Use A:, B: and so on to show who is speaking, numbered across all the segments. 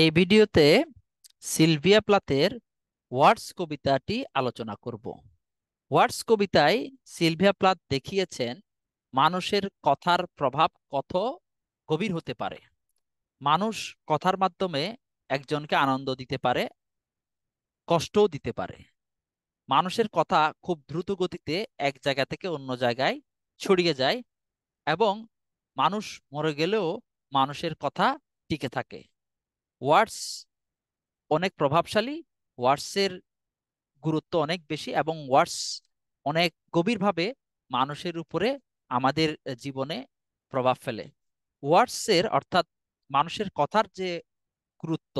A: এই ভিডিওতে সিলভিয়া প্লাতের ওয়ার্ডস কবিতাটি আলোচনা করব ওয়ার্ডস কবিতায় সিলভিয়া প্লাত দেখিয়েছেন মানুষের কথার প্রভাব কত গভীর হতে পারে মানুষ কথার মাধ্যমে একজনকে আনন্দ দিতে পারে কষ্টও দিতে পারে মানুষের কথা খুব দ্রুত গতিতে এক জায়গা থেকে অন্য জায়গায় ছড়িয়ে যায় এবং মানুষ মরে গেলেও মানুষের কথা টিকে থাকে ওয়ার্ডস অনেক প্রভাবশালী ওয়ার্ডসের গুরুত্ব অনেক বেশি এবং ওয়ার্ডস অনেক গভীরভাবে মানুষের উপরে আমাদের জীবনে প্রভাব ফেলে ওয়ার্ডসের অর্থাৎ মানুষের কথার যে গুরুত্ব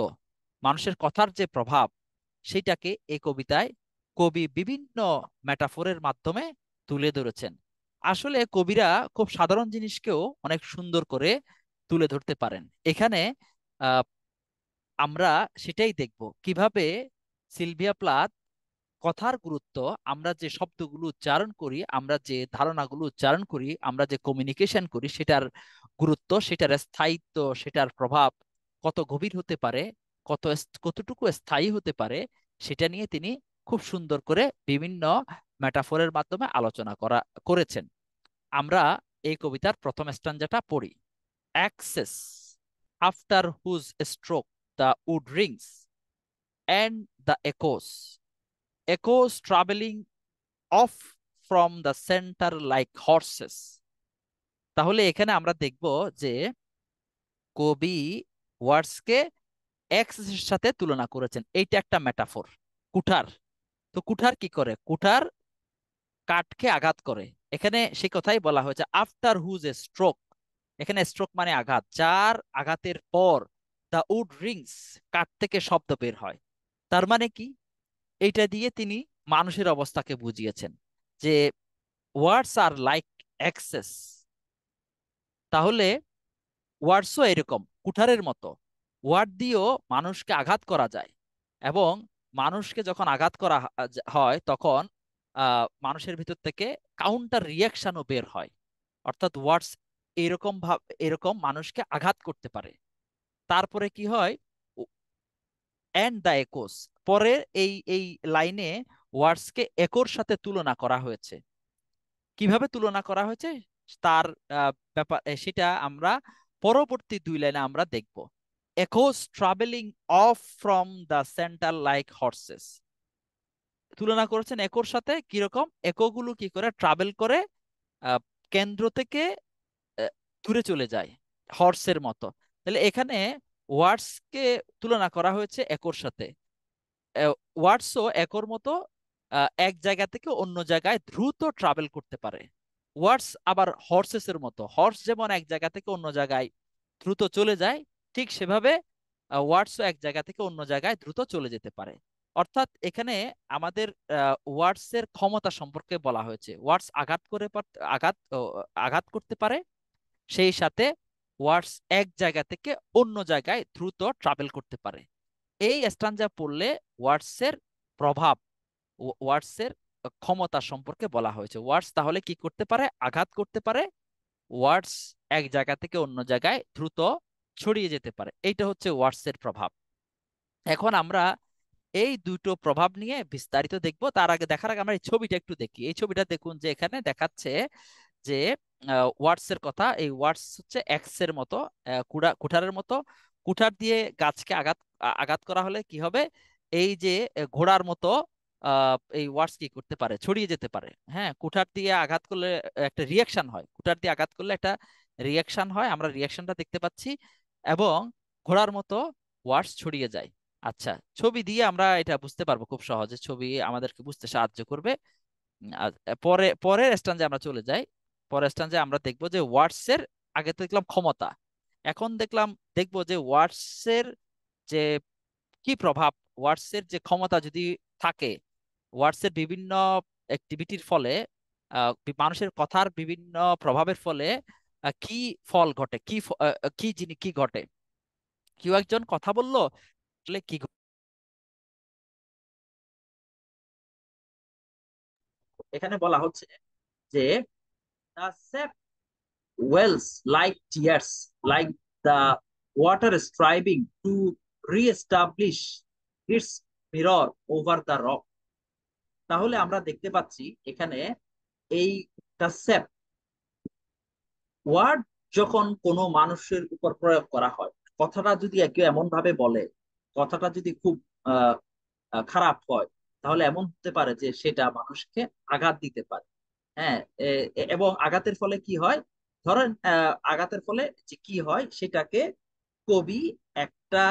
A: মানুষের কথার যে প্রভাব সেটাকে এই কবিতায় কবি বিভিন্ন মেটাফোরের মাধ্যমে তুলে ধরেছেন আসলে কবিরা খুব সাধারণ জিনিসকেও অনেক সুন্দর করে তুলে ধরতে পারেন এখানে আমরা সেটাই দেখব কিভাবে সিলভিয়া প্লাত কথার গুরুত্ব আমরা যে শব্দগুলো উচ্চারণ করি আমরা যে ধারণাগুলো উচ্চারণ করি আমরা যে কমিউনিকেশন করি সেটার গুরুত্ব সেটার স্থায়িত্ব সেটার প্রভাব কত গভীর হতে পারে কত কতটুকু স্থায়ী হতে পারে সেটা নিয়ে তিনি খুব সুন্দর করে বিভিন্ন ম্যাটাফোরের মাধ্যমে আলোচনা করা করেছেন আমরা এই কবিতার প্রথম স্ট্যান্ডাটা পড়ি axes after whose stroke the wood rings and the echoes. Echoes traveling off from the center like horses. তাহলে এখানে আমরা দেখব যে কবি ওয়ার্ডসকে এক্সেসের সাথে তুলনা করেছেন এইটা একটা মেটাফোর কুঠার তো কুঠার কি করে কুঠার কাঠকে আঘাত করে এখানে সে কথাই বলা হয়েছে আফটার হুজ এ স্ট্রোক এখানে স্ট্রোক মানে আঘাত যার আঘাতের পর দ্য উড রিংস কাঠ থেকে শব্দ বের হয় তার মানে কি এটা দিয়ে তিনি মানুষের অবস্থাকে বুঝিয়েছেন যে ওয়ার্ডস আর লাইক অ্যাক্সেস তাহলে ওয়ার্ডসও এরকম কুঠারের মতো ওয়ার্ড দিয়েও মানুষকে আঘাত করা যায় এবং মানুষকে যখন আঘাত করা হয় তখন মানুষের ভিতর থেকে কাউন্টার রিয়াকশনও বের হয় অর্থাৎ ওয়ার্ডস এরকম ভাব এরকম মানুষকে আঘাত করতে পারে তারপরে কি হয় এন্ড দ্য একোস পরে এই এই লাইনে ওয়ার্ডসকে একোর সাথে তুলনা করা হয়েছে কিভাবে তুলনা করা হয়েছে তার ব্যাপার সেটা আমরা পরবর্তী দুই লাইনে আমরা দেখব echoes travelling off from the centre like horses তুলনা করেছেন একোর সাথে কিরকম একোগুলো কি করে ট্রাভেল করে কেন্দ্র থেকে দূরে চলে যায় হর্সের মতো তাহলে এখানে ওয়ার্ডসকে তুলনা করা হয়েছে একর সাথে ওয়ার্ডসও একর মতো এক জায়গা থেকে অন্য জায়গায় দ্রুত ট্রাভেল করতে পারে ওয়ার্ডস আবার হর্সেসের মতো হর্স যেমন এক জায়গা থেকে অন্য জায়গায় দ্রুত চলে যায় ঠিক সেভাবে ওয়ার্ডসও এক জায়গা থেকে অন্য জায়গায় দ্রুত চলে যেতে পারে অর্থাৎ এখানে আমাদের ওয়ার্ডসের ক্ষমতা সম্পর্কে বলা হয়েছে ওয়ার্ডস আঘাত করে আঘাত আঘাত করতে পারে সেই সাথে ওয়ার্ডস এক জায়গা থেকে অন্য জায়গায় দ্রুত ট্রাভেল করতে পারে এই স্ট্রানজা পড়লে ওয়ার্ডসের প্রভাব ওয়ার্ডসের ক্ষমতা সম্পর্কে বলা হয়েছে ওয়ার্ডস তাহলে কি করতে পারে আঘাত করতে পারে ওয়ার্ডস এক জায়গা থেকে অন্য জায়গায় দ্রুত ছড়িয়ে যেতে পারে এইটা হচ্ছে ওয়ার্ডসের প্রভাব এখন আমরা এই দুটো প্রভাব নিয়ে বিস্তারিত দেখব তার আগে দেখার আগে আমরা এই ছবিটা একটু দেখি এই ছবিটা দেখুন যে এখানে দেখাচ্ছে যে ওয়ার্ডস এর কথা এই ওয়ার্ডস হচ্ছে এক্স এর মতো কুড়া কুঠারের মতো কুঠার দিয়ে গাছকে আঘাত আঘাত করা হলে কি হবে এই যে ঘোড়ার মতো এই ওয়ার্ডস কি করতে পারে ছড়িয়ে যেতে পারে হ্যাঁ কুঠার দিয়ে আঘাত করলে একটা রিয়াকশন হয় কুঠার দিয়ে আঘাত করলে একটা রিয়াকশন হয় আমরা রিয়াকশনটা দেখতে পাচ্ছি এবং ঘোড়ার মতো ওয়ার্ডস ছড়িয়ে যায় আচ্ছা ছবি দিয়ে আমরা এটা বুঝতে পারবো খুব সহজে ছবি আমাদেরকে বুঝতে সাহায্য করবে পরে পরের স্ট্যান্ডে আমরা চলে যাই পরের স্টান্সে আমরা দেখবো যে ওয়ার্ডসের আগে তো দেখলাম ক্ষমতা এখন দেখলাম যে যে কি প্রভাব যে ক্ষমতা যদি থাকে বিভিন্ন অ্যাক্টিভিটির ফলে মানুষের কথার বিভিন্ন প্রভাবের ফলে কি ফল ঘটে কি কি যিনি কি ঘটে কেউ একজন কথা বললো কি এখানে বলা হচ্ছে যে The sap wells like tears, like the water striving to re-establish its mirror over the rock. তাহলে আমরা দেখতে পাচ্ছি এখানে এই কনসেপ্ট ওয়ার্ড যখন কোনো মানুষের উপর প্রয়োগ করা হয় কথাটা যদি কেউ এমন ভাবে বলে কথাটা যদি খুব খারাপ হয় তাহলে এমন হতে পারে যে সেটা মানুষকে আঘাত দিতে পারে হ্যাঁ এবং আঘাতের ফলে কি হয় ধরেন আঘাতের ফলে যে কি হয় সেটাকে কবি একটা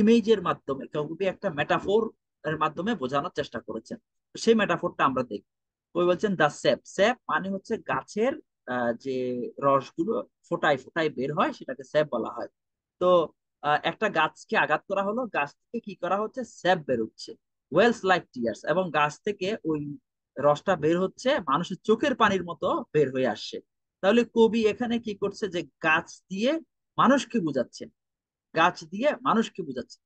A: ইমেজের মাধ্যমে কবি একটা মেটাফোর এর মাধ্যমে বোঝানোর চেষ্টা করেছেন সেই মেটাফোরটা আমরা দেখি কবি বলছেন দা স্যাপ স্যাপ মানে হচ্ছে গাছের যে রসগুলো ফোটায় ফোটাই বের হয় সেটাকে স্যাপ বলা হয় তো একটা গাছকে আঘাত করা হলো গাছ থেকে কি করা হচ্ছে স্যাপ বেরোচ্ছে ওয়েলস লাইক টিয়ার্স এবং গাছ থেকে ওই রসটা বের হচ্ছে মানুষের চোখের পানির মতো বের হয়ে আসছে তাহলে কবি এখানে কি করছে যে গাছ দিয়ে মানুষকে বুঝাচ্ছেন গাছ দিয়ে মানুষকে বুঝাচ্ছেন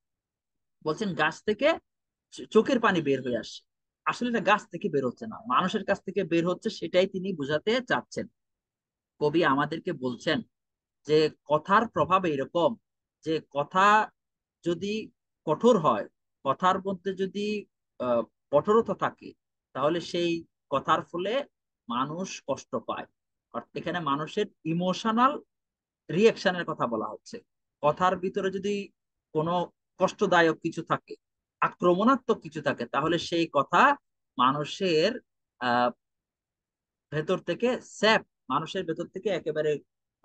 A: বলছেন গাছ থেকে চোখের পানি বের হয়ে আসছে আসলে এটা গাছ থেকে বের হচ্ছে না মানুষের কাছ থেকে বের হচ্ছে সেটাই তিনি বুঝাতে চাচ্ছেন কবি আমাদেরকে বলছেন যে কথার প্রভাব এরকম যে কথা যদি কঠোর হয় কথার মধ্যে যদি কঠোরতা থাকে তাহলে সেই কথার ফলে মানুষ কষ্ট পায় এখানে মানুষের ইমোশনাল রিয়েকশনের কথা বলা হচ্ছে কথার ভিতরে যদি কোনো কষ্টদায়ক কিছু থাকে আক্রমণাত্মক কিছু থাকে তাহলে সেই কথা মানুষের ভেতর থেকে স্যাপ মানুষের ভেতর থেকে একেবারে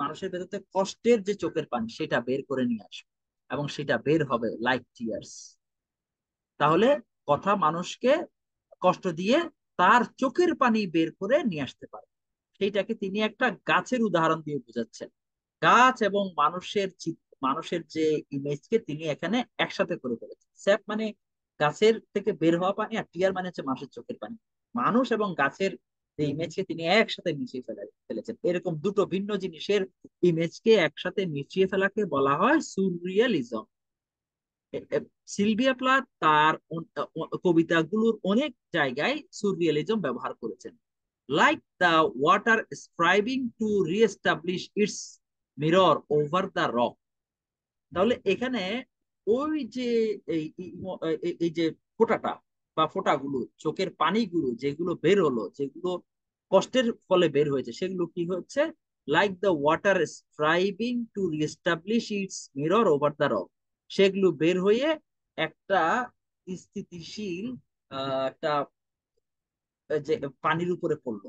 A: মানুষের ভেতর থেকে কষ্টের যে চোখের পানি সেটা বের করে নিয়ে আসবে এবং সেটা বের হবে লাইক টিয়ার্স তাহলে কথা মানুষকে কষ্ট দিয়ে তার চোখের পানি বের করে নিয়ে আসতে পারে সেইটাকে তিনি একটা গাছের উদাহরণ দিয়ে বুঝাচ্ছেন গাছ এবং মানুষের মানুষের যে ইমেজকে তিনি এখানে একসাথে করে ফেলেছেন স্যাপ মানে গাছের থেকে বের হওয়া পানি আর টিয়ার মানে হচ্ছে মানুষের চোখের পানি মানুষ এবং গাছের যে ইমেজকে তিনি একসাথে মিশিয়ে ফেলা ফেলেছেন এরকম দুটো ভিন্ন জিনিসের ইমেজকে একসাথে মিশিয়ে ফেলাকে বলা হয় সুরিয়ালিজম সিলভিয়া প্লাত তার কবিতাগুলোর অনেক জায়গায় সুরিয়ালিজম ব্যবহার করেছেন লাইক দ্য ওয়াটার স্ক্রাইবিং to reestablish its mirror over the rock তাহলে এখানে ওই যে এই যে ফোটাটা বা ফোটাগুলো চোখের পানিগুলো যেগুলো বের হলো যেগুলো কষ্টের ফলে বের হয়েছে সেগুলো কি হচ্ছে like the water striving to reestablish its mirror over the rock সেগুলো বের হয়ে একটা স্থিতিশীল একটা যে পানির উপরে পড়লো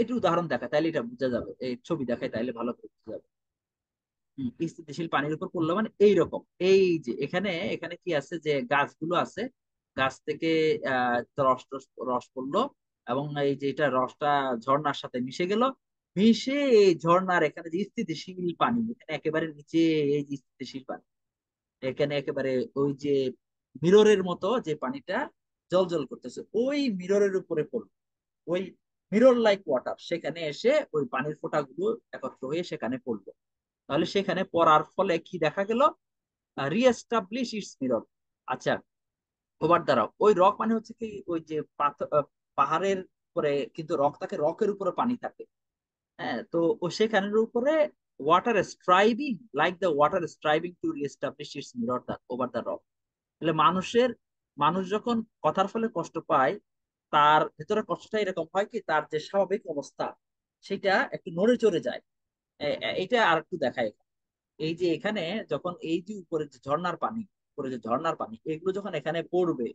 A: এটি উদাহরণ দেখা তাহলে এটা বোঝা যাবে এই ছবি দেখায় তাহলে ভালো করে বোঝা যাবে স্থিতিশীল পানির উপর পড়লো মানে এইরকম এই যে এখানে এখানে কি আছে যে গাছগুলো আছে গাছ থেকে রস রস পড়লো এবং এই যে এটা রসটা ঝর্ণার সাথে মিশে গেল মিশে এই ঝর্ণার এখানে যে স্থিতিশীল পানি এখানে একেবারে নিচে এই স্থিতিশীল পানি এখানে একেবারে ওই যে মিররের মতো যে পানিটা জল জল করতেছে ওই মিররের উপরে পড়লো ওই মিরর লাইক ওয়াটার সেখানে এসে ওই পানির ফোঁটাগুলো একত্র হয়ে সেখানে পড়লো তাহলে সেখানে পড়ার ফলে কি দেখা গেল রিএস্টাবলিশ ইটস মিরর আচ্ছা ওভার দ্বারা ওই রক মানে হচ্ছে কি ওই যে পাহাড়ের উপরে কিন্তু রক থাকে রকের উপরে পানি থাকে হ্যাঁ তো সেখানের উপরে water striving like the water striving to reestablish its mirror that over the rock তাহলে মানুষের মানুষ যখন কথার ফলে কষ্ট পায় তার ভেতরে কষ্টটা এরকম হয় কি তার যে স্বাভাবিক অবস্থা সেটা একটু নড়ে চড়ে যায় এটা আর একটু দেখায় এই যে এখানে যখন এই যে উপরে যে ঝর্ণার পানি উপরে যে ঝর্ণার পানি এগুলো যখন এখানে পড়বে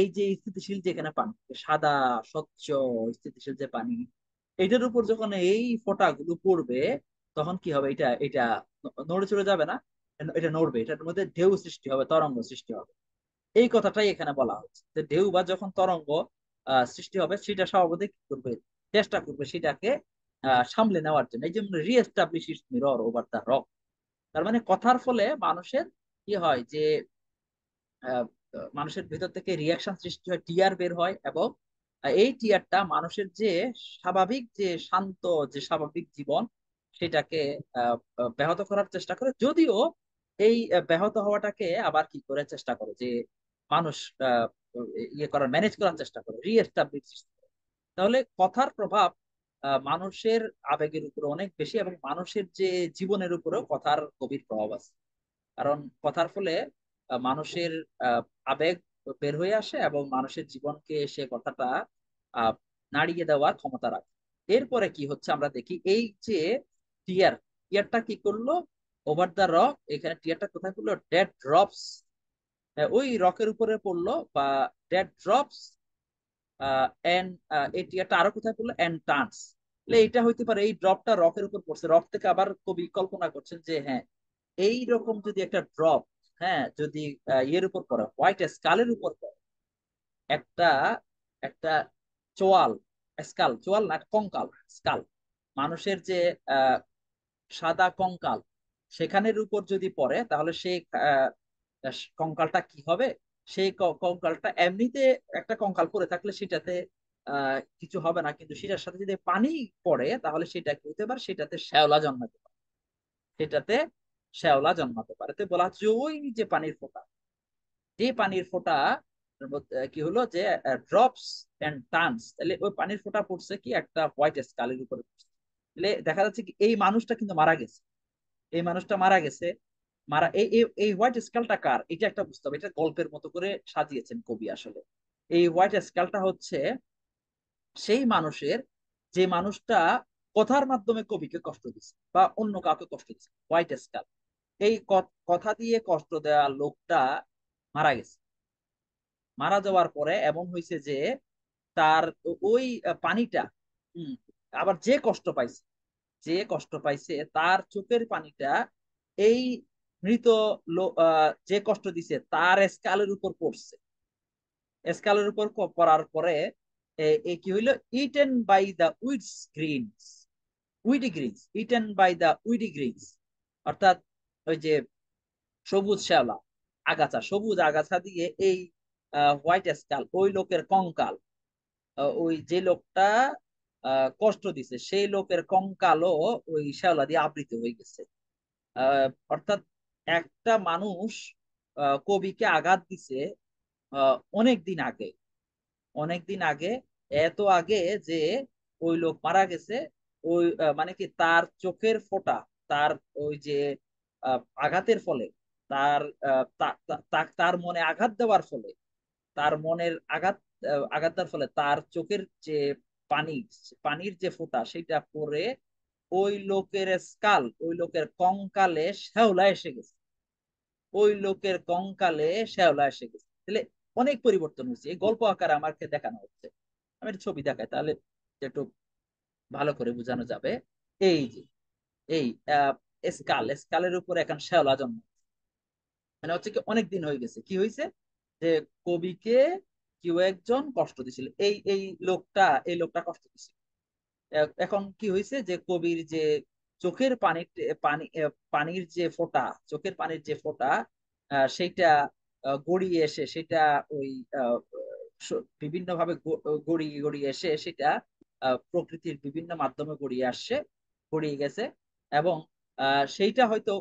A: এই যে স্থিতিশীল যে এখানে পানি সাদা স্বচ্ছ স্থিতিশীল যে পানি এটার উপর যখন এই ফোটাগুলো পড়বে তখন কি হবে এটা এটা নড়ে চড়ে যাবে না এটা নড়বে এটার মধ্যে ঢেউ সৃষ্টি হবে তরঙ্গ সৃষ্টি হবে এই কথাটাই এখানে বলা হচ্ছে যে ঢেউ বা যখন তরঙ্গ সৃষ্টি হবে সেটা সভাপতি কি করবে চেষ্টা করবে সেটাকে সামলে নেওয়ার জন্য এই জন্য reestablish mirror over the rock তার মানে কথার ফলে মানুষের কি হয় যে মানুষের ভিতর থেকে রিয়াকশন সৃষ্টি হয় টিয়ার বের হয় এবং এই টিয়ারটা মানুষের যে স্বাভাবিক যে শান্ত যে স্বাভাবিক জীবন সেটাকে ব্যাহত করার চেষ্টা করে যদিও এই ব্যাহত হওয়াটাকে আবার কি করে চেষ্টা করে যে মানুষ ইয়ে করার ম্যানেজ করার চেষ্টা করে রিএস্টাবলিশ তাহলে কথার প্রভাব মানুষের আবেগের উপরে অনেক বেশি এবং মানুষের যে জীবনের উপরেও কথার গভীর প্রভাব আছে কারণ কথার ফলে মানুষের আবেগ বের হয়ে আসে এবং মানুষের জীবনকে সে কথাটা নাড়িয়ে দেওয়ার ক্ষমতা রাখে এরপরে কি হচ্ছে আমরা দেখি এই যে টিয়ার টিয়ারটা কি করলো ওভার দ্য রক এখানে টিয়ারটা কোথায় পড়লো ডেড ড্রপস ওই রকের উপরে পড়লো বা ডেড ড্রপস এন্ড এই টিয়ারটা আরো কোথায় পড়লো এন্ড টার্নস এটা হইতে পারে এই ড্রপটা রকের উপর পড়ছে রক থেকে আবার কবি কল্পনা করছেন যে হ্যাঁ এই রকম যদি একটা ড্রপ হ্যাঁ যদি ইয়ের উপর পড়ে হোয়াইট স্কালের উপর পড়ে একটা একটা চোয়াল স্কাল চোয়াল না কঙ্কাল স্কাল মানুষের যে সাদা কঙ্কাল সেখানের উপর যদি পড়ে তাহলে সে কঙ্কালটা কি হবে সেই কঙ্কালটা এমনিতে একটা কঙ্কাল পরে থাকলে সেটাতে কিছু হবে না কিন্তু সেটার সাথে যদি পানি পড়ে তাহলে সেটা কি হতে পারে সেটাতে শ্যাওলা জন্মাতে পারে সেটাতে শ্যাওলা জন্মাতে পারে তো বলা হচ্ছে ওই যে পানির ফোঁটা যে পানির ফোঁটা কি হলো যে ড্রপস এন্ড টানস তাহলে ওই পানির ফোঁটা পড়ছে কি একটা হোয়াইট স্কালের উপরে পড়ছে তাহলে দেখা যাচ্ছে কি এই মানুষটা কিন্তু মারা গেছে এই মানুষটা মারা গেছে মারা এই এই হোয়াইট স্কেলটা কার এটা একটা বুঝতে হবে এটা গল্পের মতো করে সাজিয়েছেন কবি আসলে এই হোয়াইট স্কেলটা হচ্ছে সেই মানুষের যে মানুষটা কথার মাধ্যমে কবিকে কষ্ট দিচ্ছে বা অন্য কাউকে কষ্ট দিচ্ছে হোয়াইট স্কেল এই কথা দিয়ে কষ্ট দেওয়া লোকটা মারা গেছে মারা যাওয়ার পরে এমন হয়েছে যে তার ওই পানিটা আবার যে কষ্ট পাইছে যে কষ্ট পাইছে তার চোখের পানিটা এই মৃত যে কষ্ট দিছে তার স্কালের উপর পড়ছে স্কালের উপর পড়ার পরে কি হইলো eaten by the weeds greens weedy greens eaten by the weedy greens অর্থাৎ ওই যে সবুজ শ্যাওলা আগাছা সবুজ আগাছা দিয়ে এই হোয়াইট স্কাল ওই লোকের কঙ্কাল ওই যে লোকটা কষ্ট দিছে সেই লোকের কঙ্কালও ওই শ্যাওলা দিয়ে আবৃত হয়ে গেছে অর্থাৎ একটা মানুষ কবিকে আঘাত দিছে অনেক দিন আগে অনেক দিন আগে এত আগে যে ওই লোক মারা গেছে ওই মানে কি তার চোখের ফোটা তার ওই যে আঘাতের ফলে তার তার মনে আঘাত দেওয়ার ফলে তার মনের আঘাত আঘাত দেওয়ার ফলে তার চোখের যে পানি পানির যে ফোঁটা সেটা পরে ওই লোকের স্কাল ওই লোকের কঙ্কালে শ্যাওলা এসে গেছে ওই লোকের কঙ্কালে শ্যাওলা এসে গেছে তাহলে অনেক পরিবর্তন হয়েছে এই গল্প আকারে আমাকে দেখানো হচ্ছে আমি একটা ছবি দেখাই তাহলে একটু ভালো করে বোঝানো যাবে এই যে এই স্কাল স্কালের উপর এখন শ্যাওলা জন্ম মানে হচ্ছে কি অনেক দিন হয়ে গেছে কি হয়েছে যে কবিকে কেউ একজন কষ্ট দিছিল এই এই লোকটা এই লোকটা কষ্ট দিছিল এখন কি হয়েছে যে কবির যে চোখের পানি পানি পানির যে ফোঁটা চোখের পানির যে ফোঁটা সেইটা গড়িয়ে এসে সেটা ওই বিভিন্ন ভাবে গড়িয়ে গড়িয়ে এসে সেটা প্রকৃতির বিভিন্ন মাধ্যমে গড়িয়ে আসছে গড়িয়ে গেছে এবং সেইটা হয়তো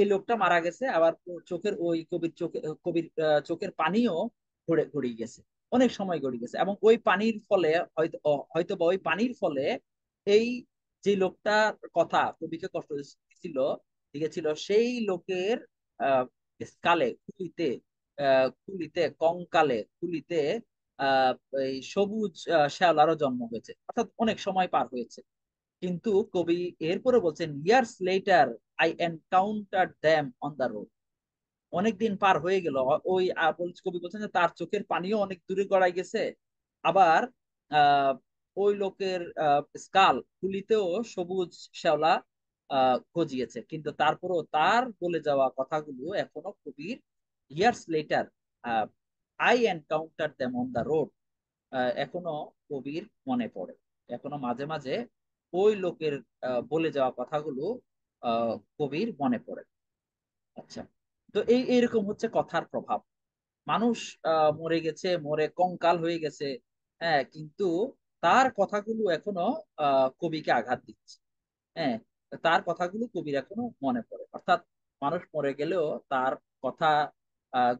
A: এই লোকটা মারা গেছে আবার চোখের ওই কবির চোখে কবির চোখের পানিও ঘুরে ঘুরে গেছে অনেক সময় ঘুরে গেছে এবং ওই পানির ফলে হয়তো হয়তো বা ওই পানির ফলে এই যে লোকটার কথা কবিকে কষ্ট ছিল লিখেছিল সেই লোকের কালে খুলিতে খুলিতে কঙ্কালে খুলিতে এই সবুজ শ্যাওলারও জন্ম হয়েছে অর্থাৎ অনেক সময় পার হয়েছে কিন্তু কবি এরপরে বলছেন years later I encounter them on the road অনেকদিন পার হয়ে গেল ওই কবি বলছেন যে তার চোখের পানিও অনেক দূরে গড়াই গেছে আবার ওই লোকের স্কাল কুলিতেও সবুজ শ্যাওলা গজিয়েছে কিন্তু তারপরও তার বলে যাওয়া কথাগুলো এখনো কবির years later I encounter them on the road এখনো কবির মনে পড়ে এখনো মাঝে মাঝে ওই লোকের বলে যাওয়া কথাগুলো কবির মনে পড়ে আচ্ছা তো এই এইরকম হচ্ছে কথার প্রভাব মানুষ মরে গেছে মরে কঙ্কাল হয়ে গেছে হ্যাঁ কিন্তু তার কথাগুলো এখনো কবিকে আঘাত দিচ্ছে হ্যাঁ তার কথাগুলো কবির এখনো মনে পড়ে অর্থাৎ মানুষ মরে গেলেও তার কথা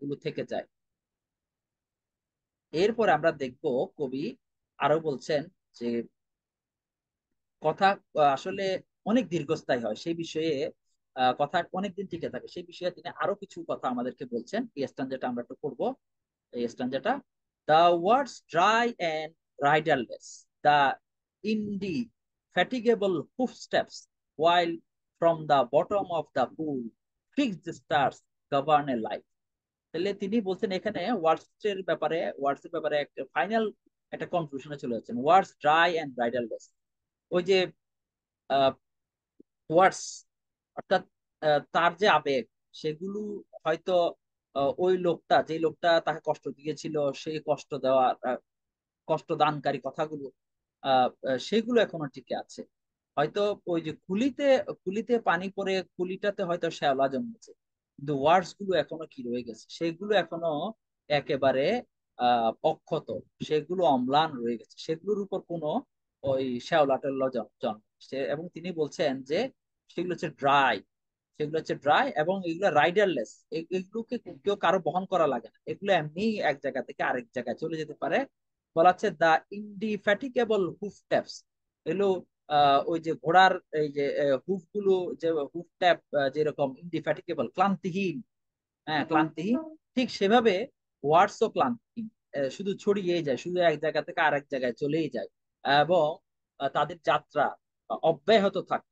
A: গুলো থেকে যায় এরপর আমরা দেখব কবি আরো বলছেন যে কথা আসলে অনেক দীর্ঘস্থায়ী হয় সেই বিষয়ে কথা অনেকদিন টিকে থাকে সেই বিষয়ে তিনি আরো কিছু কথা আমাদেরকে বলছেন এই স্ট্যান্ডাটা আমরা একটু পড়বো এই স্ট্যান্ডাটা the words dry and riderless the indefatigable hoof steps from from bottom of of the pool fixed stars govern a life তাহলে তিনি বলছেন এখানে ওয়ার্ডসের ব্যাপারে ওয়ার্ডসের ব্যাপারে একটা ফাইনাল একটা কনক্লুশনে চলে যাচ্ছেন ওয়ার্ডস ড্রাই অ্যান্ড রাইডারলেস ওই যে ওয়ার্ডস অর্থাৎ তার যে আবেগ সেগুলো হয়তো ওই লোকটা যে লোকটা তাকে কষ্ট দিয়েছিল সেই কষ্ট দেওয়া কষ্ট দানকারী কথাগুলো সেগুলো এখনো টিকে আছে হয়তো ওই যে কুলিতে কুলিতে পানি পরে কুলিটাতে হয়তো শ্যাওলা জন্মেছে কিন্তু ওয়ার্ডস গুলো এখনো কি রয়ে গেছে সেগুলো এখনো একেবারে অক্ষত সেগুলো অম্লান রয়ে গেছে সেগুলোর উপর কোনো ওই শ্যাওলা টেল্লা জন্ম এবং তিনি বলছেন যে সেগুলো হচ্ছে ড্রাই সেগুলো হচ্ছে ড্রাই এবং এগুলো রাইডারলেস এগুলোকে কেউ কারো বহন করা লাগে না এগুলো এমনি এক জায়গা থেকে আরেক জায়গায় চলে যেতে পারে বলা হচ্ছে দা ইন্ডিফ্যাটিকেবল হুফ ট্যাপস এগুলো ওই যে ঘোড়ার এই যে হুফ গুলো যে হুফ ট্যাপ যেরকম ইন্ডিফ্যাটিকেবল ক্লান্তিহীন হ্যাঁ ক্লান্তিহীন ঠিক সেভাবে ওয়ার্ডসও ক্লান্তিহীন শুধু ছড়িয়ে যায় শুধু এক জায়গা থেকে আরেক জায়গায় চলেই যায় এবং তাদের যাত্রা অব্যাহত থাকে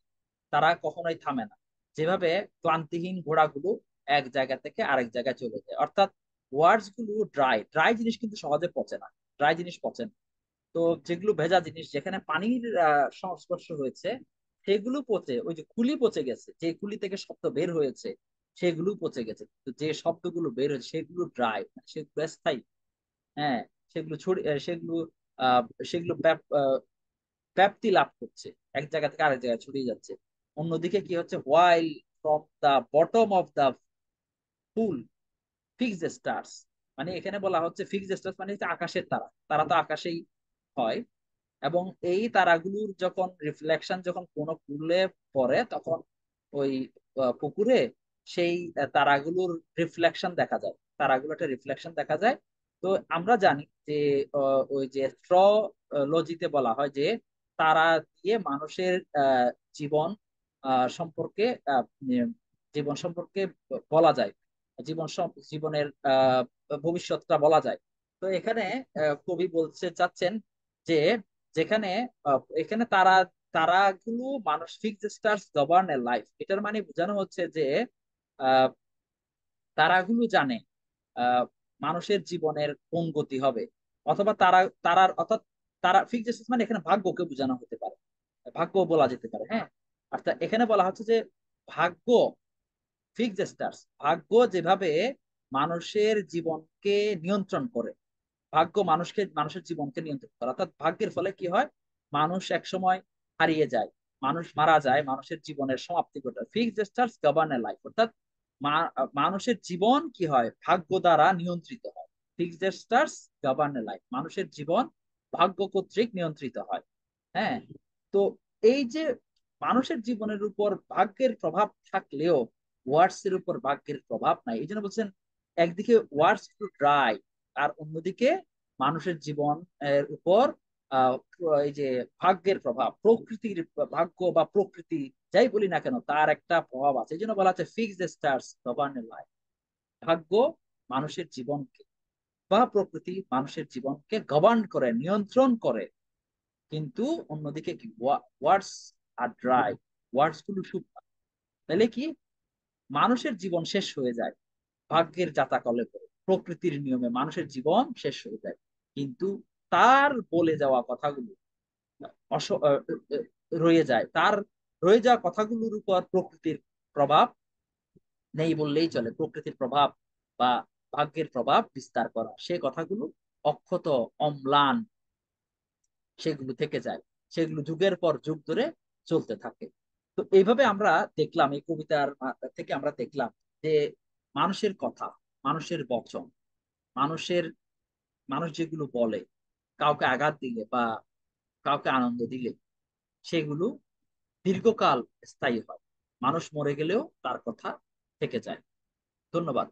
A: তারা কখনোই থামে না যেভাবে ক্লান্তিহীন ঘোড়াগুলো এক জায়গা থেকে আরেক জায়গায় চলে যায় অর্থাৎ ওয়ার্ডস গুলো ড্রাই ড্রাই জিনিস কিন্তু সহজে পচে না ড্রাই জিনিস পচে না তো যেগুলো ভেজা জিনিস যেখানে পানির সংস্পর্শ হয়েছে সেগুলো পচে ওই যে কুলি পচে গেছে যে কুলি থেকে শব্দ বের হয়েছে সেগুলো পচে গেছে তো যে শব্দগুলো বের হয়েছে সেগুলো ড্রাই মানে সেগুলো স্থায়ী হ্যাঁ সেগুলো ছড়িয়ে সেগুলো সেগুলো ব্যাপ্তি লাভ করছে এক জায়গা থেকে আরেক জায়গায় ছড়িয়ে যাচ্ছে অন্যদিকে কি হচ্ছে while from the bottom of the pool fix stars মানে এখানে বলা হচ্ছে ফিক্স স্টার্স মানে হচ্ছে আকাশের তারা তারা তো আকাশেই হয় এবং এই তারাগুলোর যখন রিফ্লেকশন যখন কোনো পুলে পড়ে তখন ওই পুকুরে সেই তারাগুলোর রিফ্লেকশন দেখা যায় তারাগুলো একটা রিফ্লেকশন দেখা যায় তো আমরা জানি যে ওই যে অ্যাস্ট্রোলজিতে বলা হয় যে তারা দিয়ে মানুষের জীবন সম্পর্কে জীবন সম্পর্কে বলা যায় জীবন জীবনের ভবিষ্যৎটা বলা যায় তো এখানে কবি বলতে চাচ্ছেন যে যেখানে এখানে তারা তারা গুলো মানুষ fix stars govern a life এটার মানে বোঝানো হচ্ছে যে তারাগুলো জানে মানুষের জীবনের কোন গতি হবে অথবা তারা তারার অর্থাৎ তারা ফিক্স মানে এখানে ভাগ্যকে বোঝানো হতে পারে ভাগ্য বলা যেতে পারে হ্যাঁ অর্থাৎ এখানে বলা হচ্ছে যে ভাগ্য ফিক্স ভাগ্য যেভাবে মানুষের জীবনকে নিয়ন্ত্রণ করে ভাগ্য মানুষকে মানুষের জীবনকে নিয়ন্ত্রণ করে অর্থাৎ ভাগ্যের ফলে কি হয় মানুষ একসময় হারিয়ে যায় মানুষ মারা যায় মানুষের জীবনের সমাপ্তি ঘটে ফিক্স স্টার্স গভর্নের লাইফ অর্থাৎ মানুষের জীবন কি হয় ভাগ্য দ্বারা নিয়ন্ত্রিত হয় ফিক্সড স্টার্স গভর্নের লাইফ মানুষের জীবন ভাগ্য কর্তৃক নিয়ন্ত্রিত হয় হ্যাঁ তো এই যে মানুষের জীবনের উপর ভাগ্যের প্রভাব থাকলেও ওয়ার্ডস এর উপর ভাগ্যের প্রভাব নাই এই জন্য বলছেন একদিকে ওয়ার্ডস টু ড্রাই আর অন্যদিকে মানুষের জীবন এর উপর এই যে ভাগ্যের প্রভাব প্রকৃতির ভাগ্য বা প্রকৃতি যাই বলি না কেন তার একটা প্রভাব আছে এই জন্য বলা আছে fix the stars govern life ভাগ্য মানুষের জীবনকে বা প্রকৃতি মানুষের জীবনকে গভর্ন করে নিয়ন্ত্রণ করে কিন্তু অন্যদিকে কি ওয়ার্ডস আর ড্রাই ওয়ার্ডস গুলো শুকনা তাহলে কি মানুষের জীবন শেষ হয়ে যায় ভাগ্যের জাতাকলে করে প্রকৃতির নিয়মে মানুষের জীবন শেষ হয়ে যায় কিন্তু তার বলে যাওয়া কথাগুলো রয়ে যায় তার রয়ে যাওয়া কথাগুলোর উপর প্রকৃতির প্রভাব নেই বললেই চলে প্রকৃতির প্রভাব বা ভাগ্যের প্রভাব বিস্তার করা সে কথাগুলো অক্ষত অম্লান সেগুলো থেকে যায় সেগুলো যুগের পর যুগ ধরে চলতে থাকে তো এইভাবে আমরা দেখলাম এই কবিতার থেকে আমরা দেখলাম যে মানুষের কথা মানুষের বচন মানুষের মানুষ যেগুলো বলে কাউকে আঘাত দিলে বা কাউকে আনন্দ দিলে সেগুলো দীর্ঘকাল স্থায়ী হয় মানুষ মরে গেলেও তার কথা থেকে যায় ধন্যবাদ